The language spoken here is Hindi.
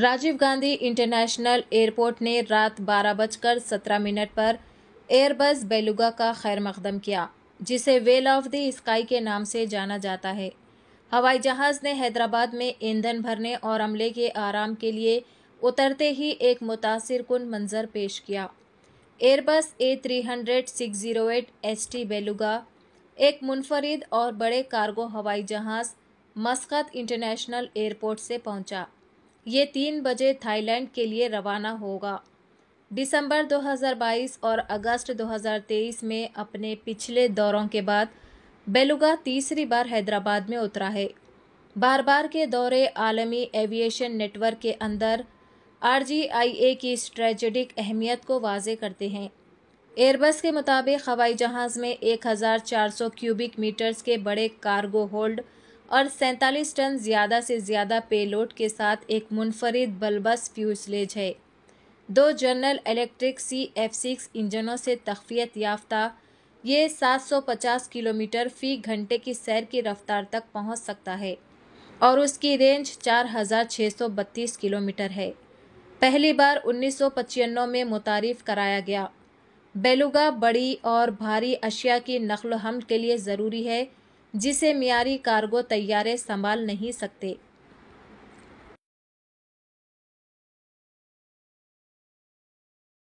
राजीव गांधी इंटरनेशनल एयरपोर्ट ने रात बारह बजकर सत्रह मिनट पर एयरबस बेलुगा का खैर मकदम किया जिसे वेल ऑफ द स्काई के नाम से जाना जाता है हवाई जहाज़ ने हैदराबाद में ईंधन भरने और अमले के आराम के लिए उतरते ही एक मुतासर कन मंजर पेश किया Airbus A three hundred six zero eight S T Beluga एक मुनफरद और बड़े कार्गो हवाई जहाज़ मस्कत इंटरनेशनल एयरपोर्ट से पहुंचा। ये तीन बजे थाईलैंड के लिए रवाना होगा दिसंबर 2022 और अगस्त 2023 में अपने पिछले दौरों के बाद बेलुगा तीसरी बार हैदराबाद में उतरा है बार बार के दौरे आलमी एविएशन नेटवर्क के अंदर आर की स्ट्रेटिक अहमियत को वाजे करते हैं एयरबस के मुताबिक हवाई जहाज़ में 1400 क्यूबिक मीटर्स के बड़े कार्गो होल्ड और 47 टन ज़्यादा से ज़्यादा पेलोड के साथ एक मुनफरद बलबस फ्यूजलेज है दो General Electric C F six इंजनों से तखफियत याफ्ता ये 750 किलोमीटर फ़ी घंटे की सैर की रफ्तार तक पहुंच सकता है और उसकी रेंज 4632 किलोमीटर है पहली बार उन्नीस में मुतारफ़ कराया गया बेलुगा बड़ी और भारी अशिया की नकल हम के लिए ज़रूरी है जिसे मीरी कार्गो तैयारे संभाल नहीं सकते